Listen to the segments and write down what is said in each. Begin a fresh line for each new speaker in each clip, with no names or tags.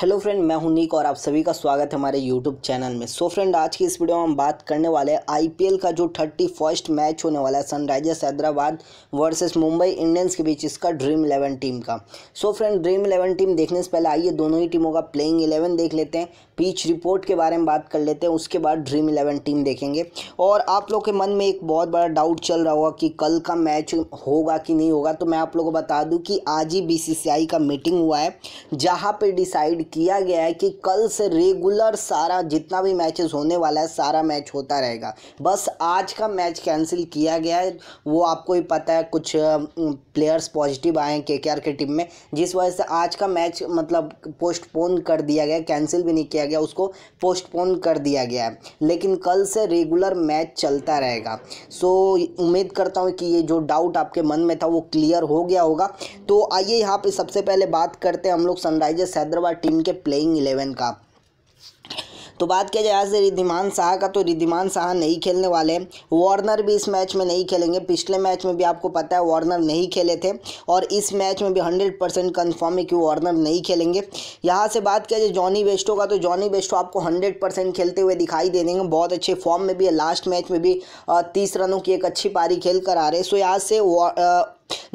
hello friend मैं हूं नीक और आप सभी का स्वागत है हमारे यूट्यूब चैनल में सो so फ्रेंड आज की इस वीडियो में हम बात करने वाले हैं आईपीएल का जो थर्टी फर्स्ट मैच होने वाला है Sunrisers Hyderabad versus Mumbai Indians के बीच इसका ड्रीम इलेवन टीम का so so friend Dream Eleven team देखने से पहले आइए दोनों ही टीमों का प्लेइंग इलेवन देख लेते हैं पीच रिपोर्ट के बारे में बात कर लेते हैं उसके बाद ड्रीम इलेवन टीम देखेंगे और आप लोग के मन में एक बहुत बड़ा डाउट चल रहा होगा कि कल का मैच होगा कि नहीं होगा तो मैं आप लोगों को बता दूं कि आज ही बीसीसीआई का मीटिंग हुआ है जहां पे डिसाइड किया गया है कि कल से रेगुलर सारा जितना भी मैचेस होने वाला है सारा मैच होता रहेगा बस आज का मैच कैंसिल किया गया है वो आपको ही पता है कुछ प्लेयर्स पॉजिटिव आए हैं के के टीम में जिस वजह से आज का मैच मतलब पोस्टपोन कर दिया गया कैंसिल भी नहीं किया गया उसको पोस्टपोन कर दिया गया है लेकिन कल से रेगुलर मैच चलता रहेगा सो उम्मीद करता हूँ कि ये जो डाउट आपके मन में था वो क्लियर हो गया होगा तो आइए यहाँ पर सबसे पहले बात करते हैं हम लोग सनराइजर्स हैदराबाद टीम के प्लेइंग इलेवन का तो बात किया जाए आज रिद्धिमान शाह का तो रिद्धिमान शाह नहीं खेलने वाले हैं वार्नर भी इस मैच में नहीं खेलेंगे पिछले मैच में भी आपको पता है वार्नर नहीं खेले थे और इस मैच में भी हंड्रेड परसेंट कन्फर्म है कि वार्नर नहीं खेलेंगे यहाँ से बात किया जाए जॉनी बेस्टो का तो जॉनी बेस्टो आपको हंड्रेड परसेंट खेलते हुए दिखाई दे देंगे बहुत अच्छे फॉर्म में भी है लास्ट मैच में भी तीस रनों की एक अच्छी पारी खेल कर आ रहे सो यहाँ से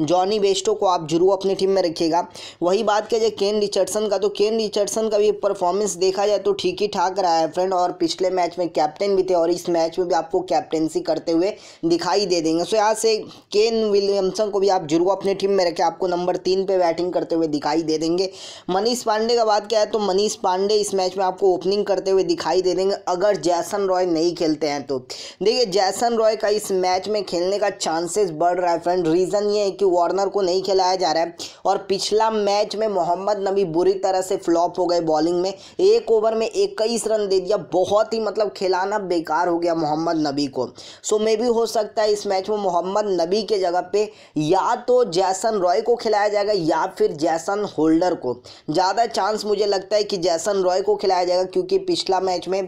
जॉनी बेस्टो को आप जरूर अपनी टीम में रखिएगा वही बात करें केन रिचर्डसन का तो केन रिचर्डसन का भी परफॉर्मेंस देखा जाए तो ठीक ही ठाक रहा है फ्रेंड और पिछले मैच में कैप्टन भी थे और इस मैच में भी आपको कैप्टनसी करते हुए दिखाई दे देंगे सो यहाँ से केन विलियमसन को भी आप जरूर अपनी टीम में रखें आपको नंबर तीन पर बैटिंग करते हुए दिखाई दे देंगे मनीष पांडे का बात क्या है तो मनीष पांडे इस मैच में आपको ओपनिंग करते हुए दिखाई दे देंगे अगर जैसन रॉय नहीं खेलते हैं तो देखिए जैसन रॉय का इस मैच में खेलने का चांसेस बढ़ रहा है फ्रेंड रीज़न ये है कि वार्नर को नहीं खिलाया जा रहा है और पिछला मैच में मोहम्मद नबी बुरी तरह से फ्लॉप हो गए बॉलिंग में एक ओवर में इक्कीस रन दे दिया बहुत ही मतलब खिलाना बेकार हो गया मोहम्मद नबी को सो मे भी हो सकता है इस मैच में मोहम्मद नबी के जगह पे या तो जैसन रॉय को खिलाया जाएगा या फिर जैसन होल्डर को ज़्यादा चांस मुझे लगता है कि जैसन रॉय को खिलाया जाएगा क्योंकि पिछला मैच में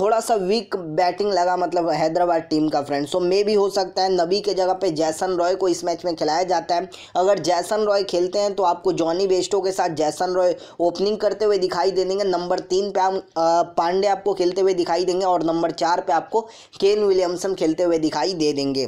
थोड़ा सा वीक बैटिंग लगा मतलब हैदराबाद टीम का फ्रेंड सो मे भी हो सकता है नबी के जगह पे जैसन रॉय को इस मैच में में खिलाया जाता है अगर जैसन रॉय खेलते हैं तो आपको जॉनी बेस्टो के साथ जैसन रॉय ओपनिंग करते हुए दिखाई दे देंगे नंबर तीन पे हम पांडे आपको खेलते हुए दिखाई देंगे और नंबर चार पे आपको केन विलियमसन खेलते हुए दिखाई दे देंगे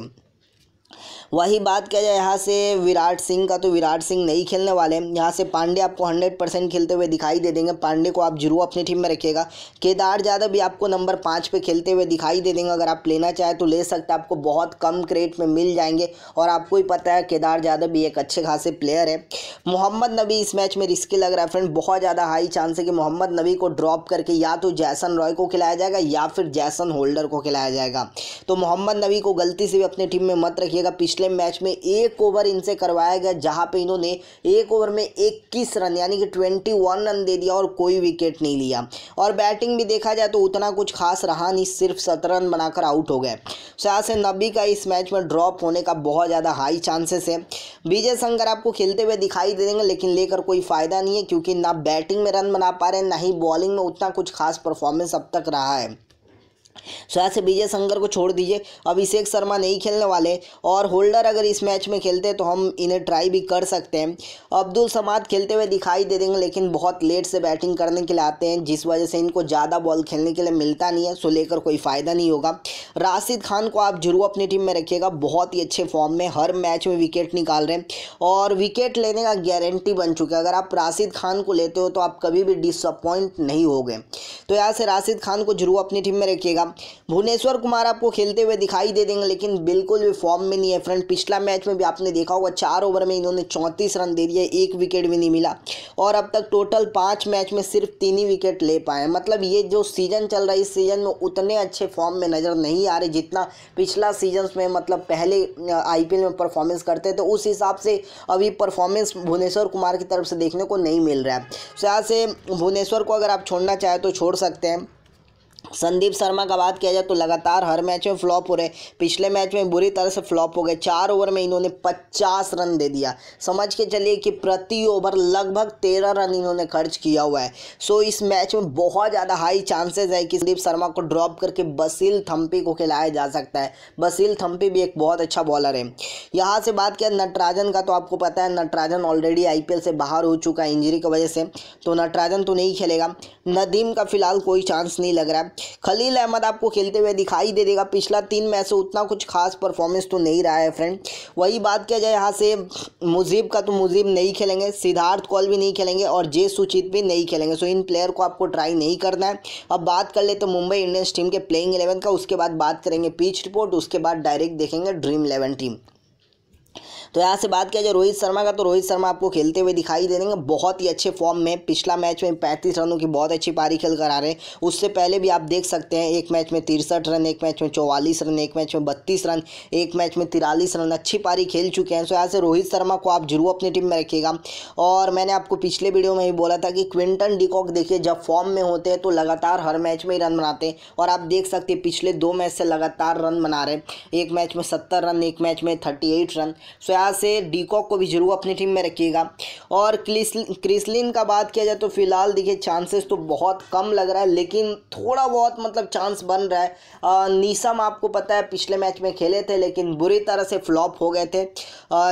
वही बात किया जाए यहाँ से विराट सिंह का तो विराट सिंह नहीं खेलने वाले हैं यहाँ से पांडे आपको हंड्रेड परसेंट खेलते हुए दिखाई दे देंगे पांडे को आप जरूर अपनी टीम में रखिएगा केदार यादव भी आपको नंबर पाँच पे खेलते हुए दिखाई दे देंगे अगर आप लेना चाहें तो ले सकते हैं आपको बहुत कम क्रेट में मिल जाएंगे और आपको ही पता है केदार यादव भी एक अच्छे खासे प्लेयर है मोहम्मद नबी इस मैच में रिस्की लग रहा है फ्रेंड बहुत ज़्यादा हाई चांस है कि मोहम्मद नबी को ड्रॉप करके या तो जैसन रॉय को खिलाया जाएगा या फिर जैसन होल्डर को खिलाया जाएगा तो मोहम्मद नबी को गलती से भी अपनी टीम में मत रखिएगा पिछले पिछले मैच में एक ओवर इनसे करवाया गया जहां पे इन्होंने एक ओवर में इक्कीस रन यानी कि ट्वेंटी वन रन दे दिया और कोई विकेट नहीं लिया और बैटिंग भी देखा जाए तो उतना कुछ खास रहा नहीं सिर्फ सत्रह रन बनाकर आउट हो गए शाह से नबी का इस मैच में ड्रॉप होने का बहुत ज़्यादा हाई चांसेस है विजय शंकर आपको खेलते हुए दिखाई दे देंगे लेकिन लेकर कोई फ़ायदा नहीं है क्योंकि ना बैटिंग में रन बना पा रहे हैं ना ही बॉलिंग में उतना कुछ खास परफॉर्मेंस अब तक रहा है शायद से विजय शंकर को छोड़ दीजिए अभिषेक शर्मा नहीं खेलने वाले और होल्डर अगर इस मैच में खेलते तो हम इन्हें ट्राई भी कर सकते हैं अब्दुल समाद खेलते हुए दिखाई दे देंगे लेकिन बहुत लेट से बैटिंग करने के लिए आते हैं जिस वजह से इनको ज़्यादा बॉल खेलने के लिए मिलता नहीं है सो लेकर कोई फ़ायदा नहीं होगा राशिद खान को आप जरूर अपनी टीम में रखिएगा बहुत ही अच्छे फॉर्म में हर मैच में विकेट निकाल रहे हैं और विकेट लेने का गारंटी बन चुका है अगर आप राशिद खान को लेते हो तो आप कभी भी डिसअपॉइंट नहीं हो तो यहाँ से राशिद खान को जरूर अपनी टीम में रखिएगा जाएगा भुवनेश्वर कुमार आपको खेलते हुए दिखाई दे देंगे लेकिन बिल्कुल भी फॉर्म में नहीं है फ्रेंड पिछला मैच में भी आपने देखा होगा चार ओवर में इन्होंने चौंतीस रन दे दिए एक विकेट भी नहीं मिला और अब तक टोटल पाँच मैच में सिर्फ तीन ही विकेट ले पाए मतलब ये जो सीज़न चल रहा है इस सीज़न में उतने अच्छे फॉर्म में नज़र नहीं आ रहे जितना पिछला सीजन में मतलब पहले आई में परफॉर्मेंस करते तो उस हिसाब से अभी परफॉर्मेंस भुवनेश्वर कुमार की तरफ से देखने को नहीं मिल रहा है शायद तो से भुवनेश्वर को अगर आप छोड़ना चाहें तो छोड़ सकते हैं संदीप शर्मा का बात किया जाए तो लगातार हर मैच में फ्लॉप हो रहे पिछले मैच में बुरी तरह से फ्लॉप हो गए चार ओवर में इन्होंने पचास रन दे दिया समझ के चलिए कि प्रति ओवर लगभग तेरह रन इन्होंने खर्च किया हुआ है सो इस मैच में बहुत ज़्यादा हाई चांसेस है कि संदीप शर्मा को ड्रॉप करके बसील थम्पी को खिलाया जा सकता है बसील थम्पी भी एक बहुत अच्छा बॉलर है यहाँ से बात किया नटराजन का तो आपको पता है नटराजन ऑलरेडी आई से बाहर हो चुका है इंजरी की वजह से तो नटराजन तो नहीं खेलेगा नदीम का फिलहाल कोई चांस नहीं लग रहा है खलील अहमद आपको खेलते हुए दिखाई दे देगा पिछला तीन मैच से उतना कुछ खास परफॉर्मेंस तो नहीं रहा है फ्रेंड वही बात किया जाए यहाँ से मुजीब का तो मुजीब नहीं खेलेंगे सिद्धार्थ कौल भी नहीं खेलेंगे और जे सुचित भी नहीं खेलेंगे सो इन प्लेयर को आपको ट्राई नहीं करना है अब बात कर ले तो मुंबई इंडियंस टीम के प्लेइंग इलेवन का उसके बाद बात करेंगे पिच रिपोर्ट उसके बाद डायरेक्ट देखेंगे ड्रीम इलेवन टीम तो यहाँ से बात किया जाए रोहित शर्मा का तो रोहित शर्मा आपको खेलते हुए दिखाई दे देंगे बहुत ही अच्छे फॉर्म में पिछला मैच में पैंतीस रनों की बहुत अच्छी पारी खेल कर आ रहे हैं उससे पहले भी आप देख सकते हैं एक मैच में तिरसठ रन एक मैच में चौवालीस रन एक मैच में बत्तीस रन एक मैच में तिरालीस रन अच्छी पारी खेल चुके हैं सो तो यहाँ से रोहित शर्मा को आप जरूर अपनी टीम में रखिएगा और मैंने आपको पिछले वीडियो में ही बोला था कि क्विंटन डिकॉक देखिए जब फॉर्म में होते हैं तो लगातार हर मैच में ही रन बनाते हैं और आप देख सकते हैं पिछले दो मैच से लगातार रन बना रहे हैं एक मैच में सत्तर रन एक मैच में थर्टी एट रन सो लिहाज से डीकॉक को भी जरूर अपनी टीम में रखिएगा और क्रिसलिन का बात किया जाए तो फिलहाल देखिए चांसेस तो बहुत कम लग रहा है लेकिन थोड़ा बहुत मतलब चांस बन रहा है आ, नीसम आपको पता है पिछले मैच में खेले थे लेकिन बुरी तरह से फ्लॉप हो गए थे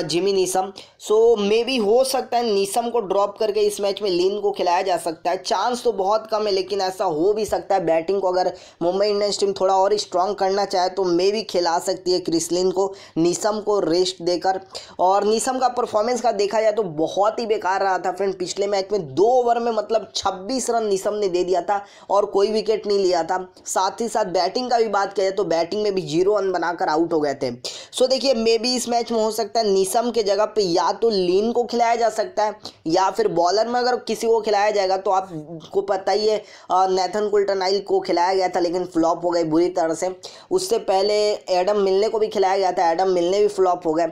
Jimmy Neesham so maybe हो सकता है नीसम को ड्रॉप करके इस मैच में लिन को खिलाया जा सकता है चांस तो बहुत कम है लेकिन ऐसा हो भी सकता है बैटिंग को अगर मुंबई इंडियंस टीम थोड़ा और स्ट्रांग करना चाहे तो मे भी खिला सकती है क्रिसलिन को नीसम को रेस्ट देकर और नीसम का परफॉर्मेंस का देखा जाए तो बहुत ही बेकार रहा था फ्रेंड पिछले मैच में दो ओवर में मतलब छब्बीस रन नीसम ने दे दिया था और कोई विकेट नहीं लिया था साथ ही साथ बैटिंग का भी बात किया जाए तो बैटिंग में भी जीरो रन बनाकर आउट हो गए थे सो देखिए मे बी इस मैच में हो सकता है नीसम के जगह पर या या तो लीन को खिलाया जा सकता है या फिर बॉलर में अगर किसी को खिलाया जाएगा तो आपको पता ही है नेथन कुल्टनाइल को खिलाया गया था लेकिन फ्लॉप हो गए बुरी तरह से उससे पहले एडम मिलने को भी खिलाया गया था एडम मिलने भी फ्लॉप हो गए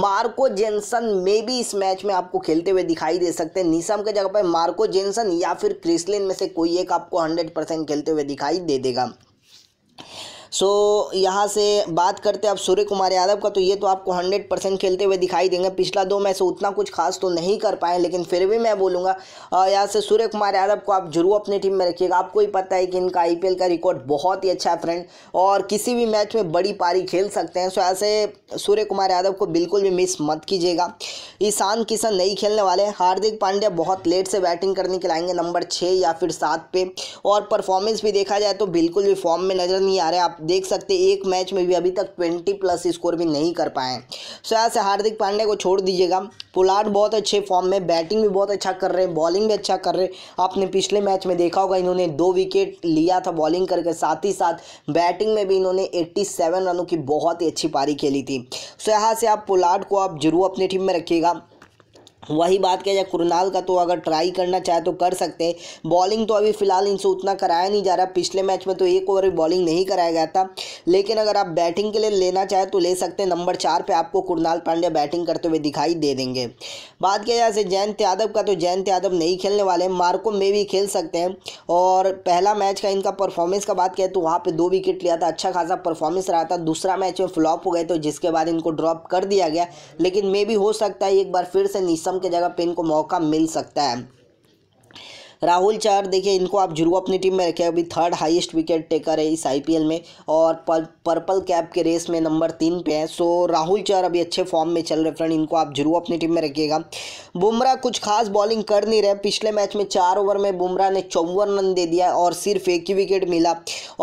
मार्को जेंसन में भी इस मैच में आपको खेलते हुए दिखाई दे सकते हैं निशम के जगह पर मार्को जेंसन या फिर क्रिसलिन में से कोई एक आपको हंड्रेड खेलते हुए दिखाई दे देगा सो यहाँ से बात करते हैं अब सूर्य कुमार यादव का तो ये तो आपको हंड्रेड परसेंट खेलते हुए दिखाई देंगे पिछला दो मैच उतना कुछ खास तो नहीं कर पाए लेकिन फिर भी मैं बोलूँगा यहाँ से सूर्य कुमार यादव को आप जरूर अपनी टीम में रखिएगा आपको ही पता है कि इनका आई का रिकॉर्ड बहुत ही अच्छा है फ्रेंड और किसी भी मैच में बड़ी पारी खेल सकते हैं सो ऐसे सूर्य कुमार यादव को बिल्कुल भी मिस मत कीजिएगा ईशान किशन नहीं खेलने वाले हार्दिक पांड्या बहुत लेट से बैटिंग करने के लाएंगे नंबर छः या फिर सात पे और परफॉर्मेंस भी देखा जाए तो बिल्कुल भी फॉर्म में नज़र नहीं आ रहे आप देख सकते एक मैच में भी अभी तक ट्वेंटी प्लस स्कोर भी नहीं कर पाए हैं सो यहाँ से हार्दिक पांडे को छोड़ दीजिएगा पुलाट बहुत अच्छे फॉर्म में बैटिंग भी बहुत अच्छा कर रहे हैं बॉलिंग भी अच्छा कर रहे हैं आपने पिछले मैच में देखा होगा इन्होंने दो विकेट लिया था बॉलिंग करके साथ ही साथ बैटिंग में भी इन्होंने एट्टी रनों की बहुत ही अच्छी पारी खेली थी सो यहाँ से आप पुलाट को आप जरूर अपनी टीम में रखिएगा वही बात किया जाए कुरनाल का तो अगर ट्राई करना चाहे तो कर सकते हैं बॉलिंग तो अभी फ़िलहाल इनसे उतना कराया नहीं जा रहा पिछले मैच में तो एक ओवर भी बॉलिंग नहीं कराया गया था लेकिन अगर आप बैटिंग के लिए लेना चाहे तो ले सकते हैं नंबर चार पर आपको कुरनाल पांड्या बैटिंग करते हुए दिखाई दे देंगे बात किया जाए जयंत यादव का तो जयंत यादव नहीं खेलने वाले मार्को में भी खेल सकते हैं और पहला मैच का इनका परफॉर्मेंस का बात किया तो वहाँ पर दो विकेट लिया था अच्छा खासा परफॉर्मेंस रहा था दूसरा मैच में फ्लॉप हो गए तो जिसके बाद इनको ड्रॉप कर दिया गया लेकिन मे भी हो सकता है एक बार फिर से निशम की जगह पिन को मौका मिल सकता है राहुल चार देखिए इनको आप जरूर अपनी टीम में रखें अभी थर्ड हाईएस्ट विकेट टेकर है इस आईपीएल में और पर, पर्पल कैप के रेस में नंबर तीन पे है सो राहुल चार अभी अच्छे फॉर्म में चल रहे फ्रेंड इनको आप जरूर अपनी टीम में रखिएगा बुमराह कुछ खास बॉलिंग कर नहीं रहे पिछले मैच में चार ओवर में बुमराह ने चौवन रन दे दिया और सिर्फ एक ही विकेट मिला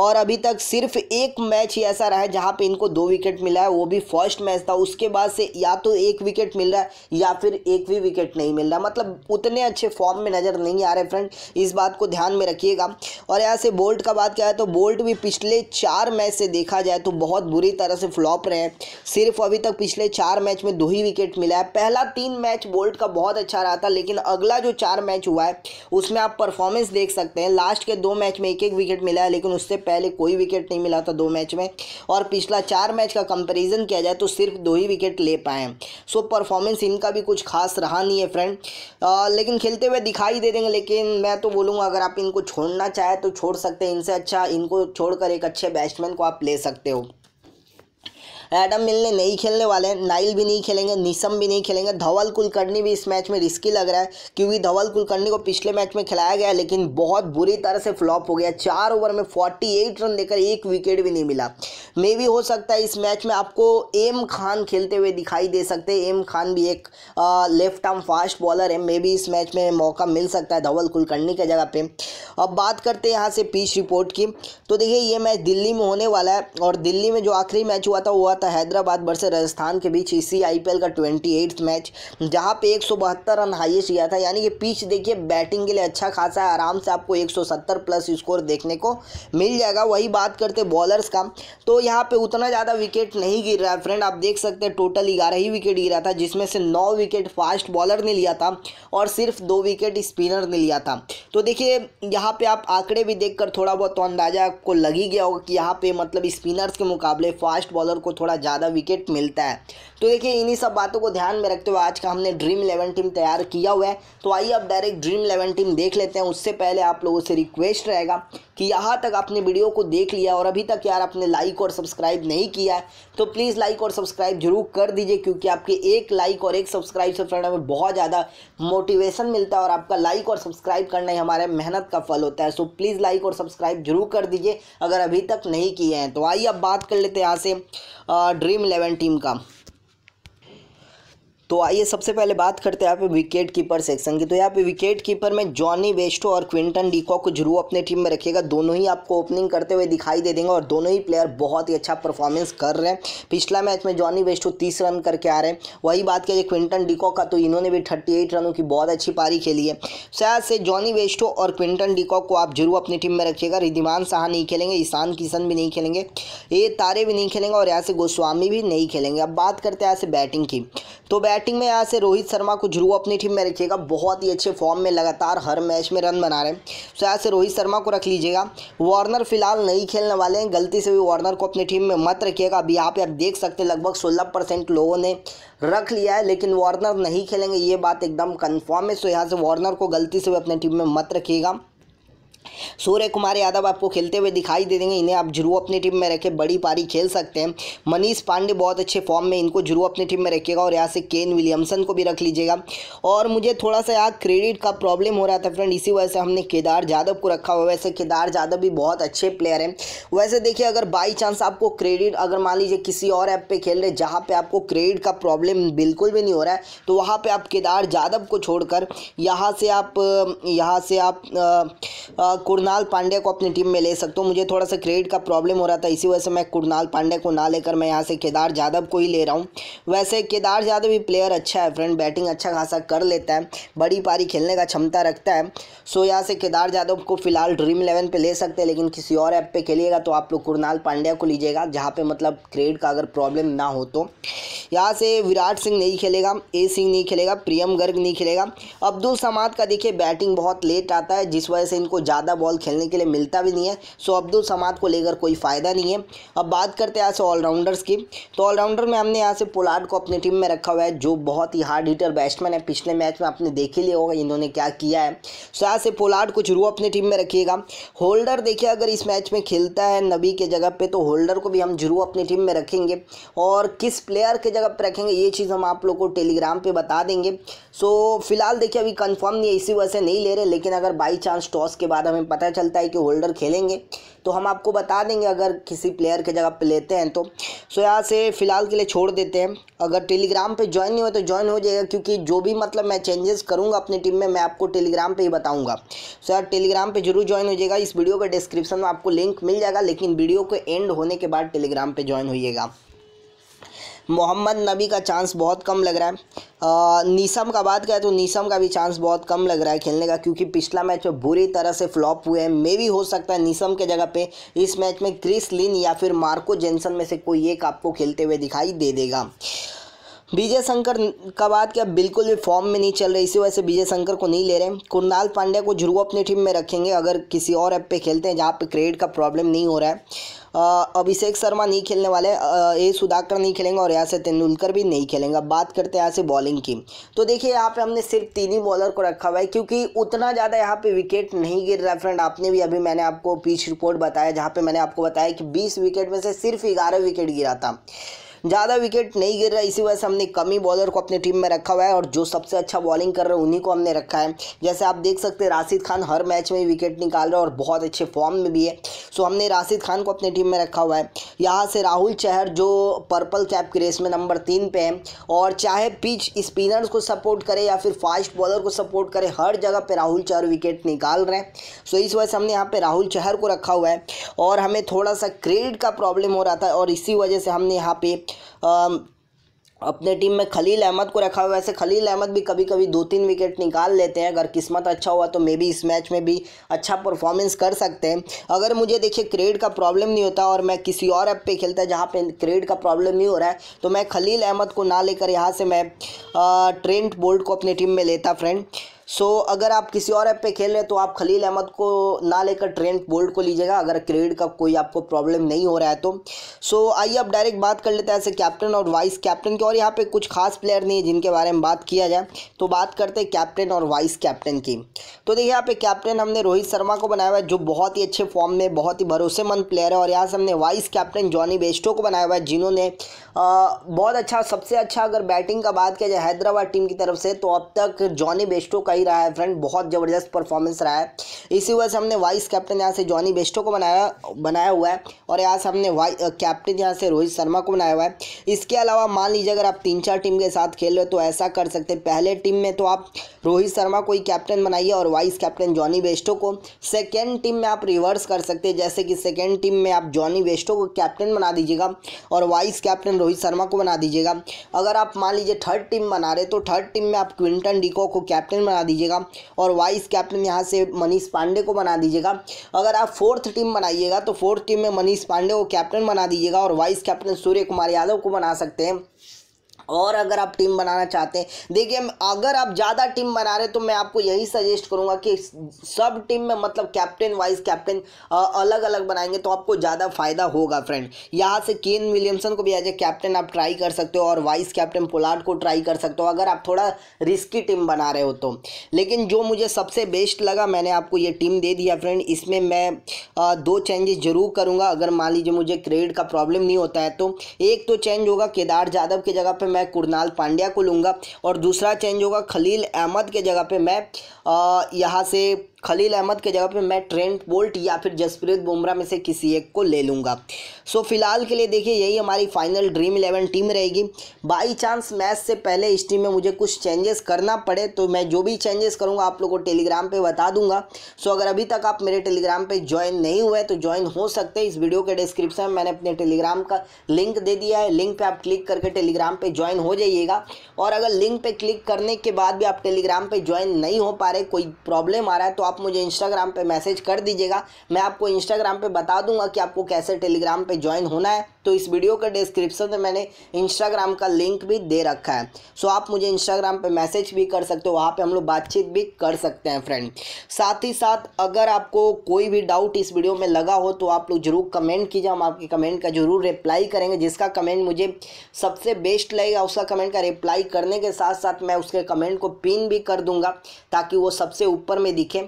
और अभी तक सिर्फ एक मैच ही ऐसा रहा है जहाँ पर इनको दो विकेट मिला है वो भी फर्स्ट मैच था उसके बाद से या तो एक विकेट मिल रहा है या फिर एक भी विकेट नहीं मिल रहा मतलब उतने अच्छे फॉर्म में नज़र नहीं आ रहे फ्रेंड फ्रेंड इस बात को ध्यान में रखिएगा और यहाँ से बोल्ट का बात क्या है तो बोल्ट भी पिछले चार मैच से देखा जाए तो बहुत बुरी तरह से फ्लॉप रहे हैं सिर्फ अभी तक पिछले चार मैच में दो ही विकेट मिला है पहला तीन मैच बोल्ट का बहुत अच्छा रहा था लेकिन अगला जो चार मैच हुआ है उसमें आप परफॉर्मेंस देख सकते हैं लास्ट के दो मैच में एक एक विकेट मिला है लेकिन उससे पहले कोई विकेट नहीं मिला था दो मैच में और पिछला चार मैच का कंपेरिजन किया जाए तो सिर्फ दो ही विकेट ले पाए हैं सो परफॉर्मेंस इनका भी कुछ खास रहा नहीं है फ्रेंड लेकिन खेलते हुए दिखाई दे देंगे लेकिन मैं तो बोलूँगा अगर आप इनको छोड़ना चाहे तो छोड़ सकते हैं इनसे अच्छा इनको छोड़कर एक अच्छे बैट्समैन को आप ले सकते हो एडम मिलने नहीं खेलने वाले हैं नाइल भी नहीं खेलेंगे निशम भी नहीं खेलेंगे धवल कुलकर्णी भी इस मैच में रिस्की लग रहा है क्योंकि धवल कुलकर्णी को पिछले मैच में खिलाया गया लेकिन बहुत बुरी तरह से फ्लॉप हो गया चार ओवर में फोर्टी रन देकर एक विकेट भी नहीं मिला मे भी हो सकता है इस मैच में आपको एम खान खेलते हुए दिखाई दे सकते हैं एम खान भी एक लेफ्ट आर्म फास्ट बॉलर है मे भी इस मैच में मौका मिल सकता है धवल कुलकर्णी के जगह पे अब बात करते हैं यहाँ से पीच रिपोर्ट की तो देखिए ये मैच दिल्ली में होने वाला है और दिल्ली में जो आखिरी मैच हुआ था वो हुआ था हैदराबाद वर्सेस राजस्थान के बीच इसी आईपीएल का ट्वेंटी मैच जहाँ पे एक रन हाइएस्ट गया था यानी कि पिच देखिए बैटिंग के लिए अच्छा खासा है आराम से आपको 170 प्लस स्कोर देखने को मिल जाएगा वही बात करते बॉलर्स का तो यहाँ पे उतना ज़्यादा विकेट नहीं गिर रहा है फ्रेंड आप देख सकते हैं टोटल ग्यारह ही विकेट गिरा था जिसमें से नौ विकेट फास्ट बॉलर ने लिया था और सिर्फ दो विकेट स्पिनर ने लिया था तो देखिए यहाँ पे आप आंकड़े भी देखकर थोड़ा बहुत तो अंदाजा आपको लग ही गया होगा कि यहाँ पे मतलब स्पिनर्स के मुकाबले फास्ट बॉलर को थोड़ा थोड़ा ज़्यादा विकेट मिलता है तो देखिए इन्हीं सब बातों को ध्यान में रखते हुए आज का हमने ड्रीम इलेवन टीम तैयार किया हुआ है तो आइए अब डायरेक्ट ड्रीम इलेवन टीम देख लेते हैं उससे पहले आप लोगों से रिक्वेस्ट रहेगा कि यहाँ तक आपने वीडियो को देख लिया और अभी तक यार आपने लाइक और सब्सक्राइब नहीं किया है तो प्लीज़ लाइक और सब्सक्राइब जरूर कर दीजिए क्योंकि आपके एक लाइक और एक सब्सक्राइब से फ्रेंड हमें बहुत ज़्यादा मोटिवेशन मिलता है और आपका लाइक और सब्सक्राइब करना ही हमारे मेहनत का फल होता है सो प्लीज़ लाइक और सब्सक्राइब जरूर कर दीजिए अगर अभी तक नहीं किए हैं तो आइए अब बात कर लेते हैं यहाँ से ड्रीम इलेवन टीम का तो आइए सबसे पहले बात करते हैं यहाँ पे विकेट कीपर सेक्शन की तो यहाँ पे विकेट कीपर में जॉनी वेस्टो और क्विंटन डीकॉक को जरूर अपने टीम में रखिएगा दोनों ही आपको ओपनिंग करते हुए दिखाई दे देंगे और दोनों ही प्लेयर बहुत ही अच्छा परफॉर्मेंस कर रहे हैं पिछला मैच में जॉनी वेस्टो तीस रन करके आ रहे हैं वही बात करिए क्विंटन डीकॉक का तो इन्होंने भी थर्टी रनों की बहुत अच्छी पारी खेली है शायद से जॉनी वेस्टो और क्विंटन डिकॉक को आप जरूर अपनी टीम में रखिएगा रिधिमान शाह नहीं खेलेंगे ईशान किशन भी नहीं खेलेंगे ए तारे भी नहीं खेलेंगे और यहाँ से गोस्वामी भी नहीं खेलेंगे अब बात करते हैं यहाँ से बैटिंग की तो बैट बैटिंग में यहाँ से रोहित शर्मा को जरूर अपनी टीम में रखिएगा बहुत ही अच्छे फॉर्म में लगातार हर मैच में रन बना रहे हैं तो यहाँ से रोहित शर्मा को रख लीजिएगा वार्नर फिलहाल नहीं खेलने वाले हैं गलती से भी वार्नर को अपनी टीम में मत रखिएगा अभी यहाँ पे आप देख सकते हैं लगभग सोलह परसेंट लोगों ने रख लिया है लेकिन वार्नर नहीं खेलेंगे ये बात एकदम कन्फर्म है सो यहाँ से वार्नर को गलती से भी अपनी टीम में मत रखिएगा सूर्य कुमार यादव आपको खेलते हुए दिखाई दे देंगे इन्हें आप जरूर अपनी टीम में रखें बड़ी पारी खेल सकते हैं मनीष पांडे बहुत अच्छे फॉर्म में इनको जरूर अपनी टीम में रखिएगा और यहाँ से केन विलियमसन को भी रख लीजिएगा और मुझे थोड़ा सा यहाँ क्रेडिट का प्रॉब्लम हो रहा था फ्रेंड इसी वजह से हमने केदार यादव को रखा हुआ वैसे केदार यादव भी बहुत अच्छे प्लेयर हैं वैसे देखिए अगर बाई चांस आपको क्रेडिट अगर मान लीजिए किसी और ऐप पर खेल रहे जहाँ पर आपको क्रेडिट का प्रॉब्लम बिल्कुल भी नहीं हो रहा है तो वहाँ पर आप केदार यादव को छोड़कर यहाँ से आप यहाँ से आप कुरनाल पांडे को अपनी टीम में ले सकता हूँ मुझे थोड़ा सा क्रेडिट का प्रॉब्लम हो रहा था इसी वजह से मैं कुरनाल पांडे को ना लेकर मैं यहाँ से केदार यादव को ही ले रहा हूँ वैसे केदार यादव भी प्लेयर अच्छा है फ्रेंड बैटिंग अच्छा खासा कर लेता है बड़ी पारी खेलने का क्षमता रखता है सो यहाँ से केदार यादव को फिलहाल ड्रीम इलेवन पर ले सकते हैं लेकिन किसी और ऐप पर खेलिएगा तो आप लोग कुरनाल पांड्या को लीजिएगा जहाँ पर मतलब क्रेडिट का अगर प्रॉब्लम ना हो तो यहाँ से विराट सिंह नहीं खेलेगा ए सिंह नहीं खेलेगा प्रियम गर्ग नहीं खेलेगा अब्दुल समाद का देखिए बैटिंग बहुत लेट आता है जिस वजह से इनको ज़्यादा ज़्यादा बॉल खेलने के लिए मिलता भी नहीं है सो अब्दुल समाद को लेकर कोई फ़ायदा नहीं है अब बात करते हैं यहाँ से ऑलराउंडर्स की तो ऑलराउंडर में हमने यहाँ से पोलार्ड को अपनी टीम में रखा हुआ है जो बहुत ही हार्ड हीटर बैट्समैन है पिछले मैच में आपने देख ही लिया होगा इन्होंने क्या किया है सो यहाँ से पोलार्ड को जरूर अपनी टीम में रखिएगा होल्डर देखिए अगर इस मैच में खेलता है नबी के जगह पर तो होल्डर को भी हम जरूर अपनी टीम में रखेंगे और किस प्लेयर के जगह पर रखेंगे ये चीज़ हम आप लोग को टेलीग्राम पर बता देंगे सो फिलहाल देखिए अभी कन्फर्म नहीं है इसी वजह से नहीं ले रहे लेकिन अगर बाई चांस टॉस के बाद हमें हमें पता चलता है कि होल्डर खेलेंगे तो हम आपको बता देंगे अगर किसी प्लेयर की जगह पे लेते हैं तो सो यहाँ से फ़िलहाल के लिए छोड़ देते हैं अगर टेलीग्राम पे ज्वाइन नहीं हो तो ज्वाइन हो जाएगा क्योंकि जो भी मतलब मैं चेंजेस करूँगा अपनी टीम में मैं आपको टेलीग्राम पे ही बताऊँगा सो यार टेलीग्राम पे जरूर ज्वाइन हो जाएगा इस वीडियो का डिस्क्रिप्शन में आपको लिंक मिल जाएगा लेकिन वीडियो को एंड होने के बाद टेलीग्राम पर ज्वाइन होइएगा मोहम्मद नबी का चांस बहुत कम लग रहा है नीसम का बात करें तो नीसम का भी चांस बहुत कम लग रहा है खेलने का क्योंकि पिछला मैच में बुरी तरह से फ्लॉप हुए हैं मे भी हो सकता है नीसम के जगह पे इस मैच में क्रिस लिन या फिर मार्को जेनसन में से कोई एक आपको खेलते हुए दिखाई दे देगा विजय शंकर का बात क्या बिल्कुल भी फॉर्म में नहीं चल रही इसी वजह से विजय शंकर को नहीं ले रहे कुणाल पांड्या को जरूर अपनी टीम में रखेंगे अगर किसी और ऐप पे खेलते हैं जहाँ पे क्रेडिट का प्रॉब्लम नहीं हो रहा है अभिषेक शर्मा नहीं खेलने वाले ए सुधाकर नहीं खेलेंगे और यहाँ से तेंदुलकर भी नहीं खेलेंगे बात करते हैं यहाँ से बॉलिंग की तो देखिए यहाँ पे हमने सिर्फ तीन ही बॉलर को रखा हुआ है क्योंकि उतना ज़्यादा यहाँ पे विकेट नहीं गिर रहा फ्रेंड आपने भी अभी मैंने आपको पिच रिपोर्ट बताया जहाँ पर मैंने आपको बताया कि बीस विकेट में से सिर्फ ग्यारह विकेट गिरा था ज़्यादा विकेट नहीं गिर रहा इसी वजह से हमने कमी बॉलर को अपनी टीम में रखा हुआ है और जो सबसे अच्छा बॉलिंग कर रहे हैं उन्हीं को हमने रखा है जैसे आप देख सकते हैं राशिद खान हर मैच में विकेट निकाल रहे हैं और बहुत अच्छे फॉर्म में भी है सो हमने राशिद खान को अपनी टीम में रखा हुआ है यहाँ से राहुल चहर जो पर्पल कैप की रेस में नंबर तीन पर है और चाहे पिच स्पिनर्स को सपोर्ट करे या फिर फास्ट बॉलर को सपोर्ट करे हर जगह पर राहुल चहर विकेट निकाल रहे हैं सो इस वजह से हमने यहाँ पर राहुल चहर को रखा हुआ है और हमें थोड़ा सा क्रेडिट का प्रॉब्लम हो रहा था और इसी वजह से हमने यहाँ पे Um, अपने टीम में खलील अहमद को रखा हुआ वैसे खलील अहमद भी कभी कभी दो तीन विकेट निकाल लेते हैं अगर किस्मत अच्छा हुआ तो मे बी इस मैच में भी अच्छा परफॉर्मेंस कर सकते हैं अगर मुझे देखिए क्रेड का प्रॉब्लम नहीं होता और मैं किसी और ऐप पे खेलता जहाँ पे क्रेड का प्रॉब्लम नहीं हो रहा है तो मैं खलील अहमद को ना लेकर यहाँ से मैं ट्रेंट uh, बोल्ट को अपनी टीम में लेता फ्रेंड सो अगर आप किसी और ऐप पे खेल रहे हैं तो आप खलील अहमद को ना लेकर ट्रेंड बोल्ट को लीजिएगा अगर क्रेडिट का कोई आपको प्रॉब्लम नहीं हो रहा है तो सो आइए आप डायरेक्ट बात कर लेते हैं ऐसे कैप्टन और वाइस कैप्टन की और यहाँ पे कुछ खास प्लेयर नहीं है जिनके बारे में बात किया जाए तो बात करते हैं कैप्टन और वाइस कैप्टन की तो देखिए यहाँ पे कैप्टन हमने रोहित शर्मा को बनाया हुआ है जो बहुत ही अच्छे फॉर्म में बहुत ही भरोसेमंद प्लेयर है और यहाँ से हमने वाइस कैप्टन जॉनी बेस्टो को बनाया हुआ है जिन्होंने बहुत अच्छा सबसे अच्छा अगर बैटिंग का बात किया जाए हैदराबाद टीम की तरफ से तो अब तक जॉनी बेस्टो का ही रहा है फ्रेंड बहुत ज़बरदस्त परफॉर्मेंस रहा है इसी वजह से हमने वाइस कैप्टन यहाँ से जॉनी बेस्टो को बनाया बनाया हुआ है और यहाँ से हमने वाइस कैप्टन यहाँ से रोहित शर्मा को बनाया हुआ है इसके अलावा मान लीजिए अगर आप तीन चार टीम के साथ खेल रहे हो तो ऐसा कर सकते हैं पहले टीम में तो आप रोहित शर्मा को ही कैप्टन बनाइए और वाइस कैप्टन जॉनी बेस्टो को सेकेंड टीम में आप रिवर्स कर सकते हैं जैसे कि सेकेंड टीम में आप जॉनी बेस्टो को कैप्टन बना दीजिएगा और वाइस कैप्टन रोहित शर्मा को बना दीजिएगा अगर आप मान लीजिए थर्ड टीम बना रहे तो थर्ड टीम में आप क्विंटन डिको को कैप्टन बना दीजिएगा और वाइस कैप्टन यहाँ से मनीष पांडे को बना दीजिएगा अगर आप फोर्थ टीम बनाइएगा तो फोर्थ टीम में मनीष पांडे को कैप्टन बना दीजिएगा और वाइस कैप्टन सूर्य कुमार यादव को बना सकते हैं और अगर आप टीम बनाना चाहते हैं देखिए अगर आप ज़्यादा टीम बना रहे तो मैं आपको यही सजेस्ट करूँगा कि सब टीम में मतलब कैप्टन वाइज कैप्टन अलग अलग बनाएंगे तो आपको ज़्यादा फायदा होगा फ्रेंड यहाँ से केन विलियमसन को भी एज ए कैप्टन आप ट्राई कर सकते हो और वाइस कैप्टन पोलार्ड को ट्राई कर सकते हो अगर आप थोड़ा रिस्की टीम बना रहे हो तो लेकिन जो मुझे सबसे बेस्ट लगा मैंने आपको ये टीम दे दिया फ्रेंड इसमें मैं दो चेंजेस जरूर करूँगा अगर मान लीजिए मुझे क्रेडिट का प्रॉब्लम नहीं होता है तो एक तो चेंज होगा केदार यादव की जगह पर मैं कुरनाल पांड्या को लूँगा और दूसरा चेंज होगा खलील अहमद के जगह पर मैं यहाँ से खलील अहमद के जगह पे मैं ट्रेंट बोल्ट या फिर जसप्रीत बुमराह में से किसी एक को ले लूँगा सो फिलहाल के लिए देखिए यही हमारी फाइनल ड्रीम इलेवन टीम रहेगी बाई चांस मैच से पहले इस टीम में मुझे कुछ चेंजेस करना पड़े तो मैं जो भी चेंजेस करूँगा आप लोग को टेलीग्राम पर बता दूंगा सो अगर अभी तक आप मेरे टेलीग्राम पर ज्वाइन नहीं हुए तो ज्वाइन हो सकते इस वीडियो के डिस्क्रिप्शन में मैंने अपने टेलीग्राम का लिंक दे दिया है लिंक पर आप क्लिक करके टेलीग्राम पर ज्वाइन हो जाइएगा और अगर लिंक पर क्लिक करने के बाद भी आप टेलीग्राम पर ज्वाइन नहीं हो पा रहे कोई प्रॉब्लम आ रहा है तो आप आप मुझे इंस्टाग्राम पे मैसेज कर दीजिएगा मैं आपको इंस्टाग्राम पे बता दूंगा कि आपको कैसे टेलीग्राम पे ज्वाइन होना है तो इस वीडियो के डिस्क्रिप्शन में मैंने इंस्टाग्राम का लिंक भी दे रखा है सो आप मुझे इंस्टाग्राम पर मैसेज भी कर सकते हो वहाँ पर हम लोग बातचीत भी कर सकते हैं फ्रेंड साथ ही साथ अगर आपको कोई भी डाउट इस वीडियो में लगा हो तो आप लोग जरूर कमेंट कीजिए हम आपके कमेंट का जरूर रिप्लाई करेंगे जिसका कमेंट मुझे सबसे बेस्ट लगेगा उसका कमेंट का रिप्लाई करने के साथ साथ मैं उसके कमेंट को पिन भी कर दूंगा ताकि वो सबसे ऊपर में दिखे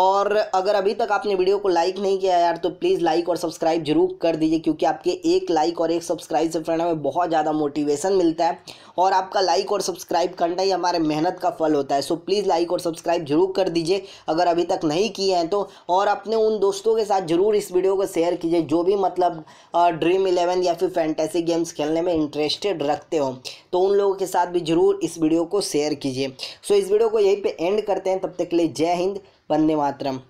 और अगर अभी तक आपने वीडियो को लाइक नहीं किया यार तो प्लीज़ लाइक और सब्सक्राइब जरूर कर दीजिए क्योंकि आपके एक लाइक और एक सब्सक्राइब से फ्रेंड हमें बहुत ज़्यादा मोटिवेशन मिलता है और आपका लाइक और सब्सक्राइब करना ही हमारे मेहनत का फल होता है सो प्लीज़ लाइक और सब्सक्राइब जरूर कर दीजिए अगर अभी तक नहीं किए हैं तो और अपने उन दोस्तों के साथ जरूर इस वीडियो को शेयर कीजिए जो भी मतलब ड्रीम इलेवन या फिर फैंटेसी गेम्स खेलने में इंटरेस्टेड रखते हो तो उन लोगों के साथ भी जरूर इस वीडियो को शेयर कीजिए सो इस वीडियो को यहीं पर एंड करते हैं तब तक के लिए जय हिंद वंदे मातरम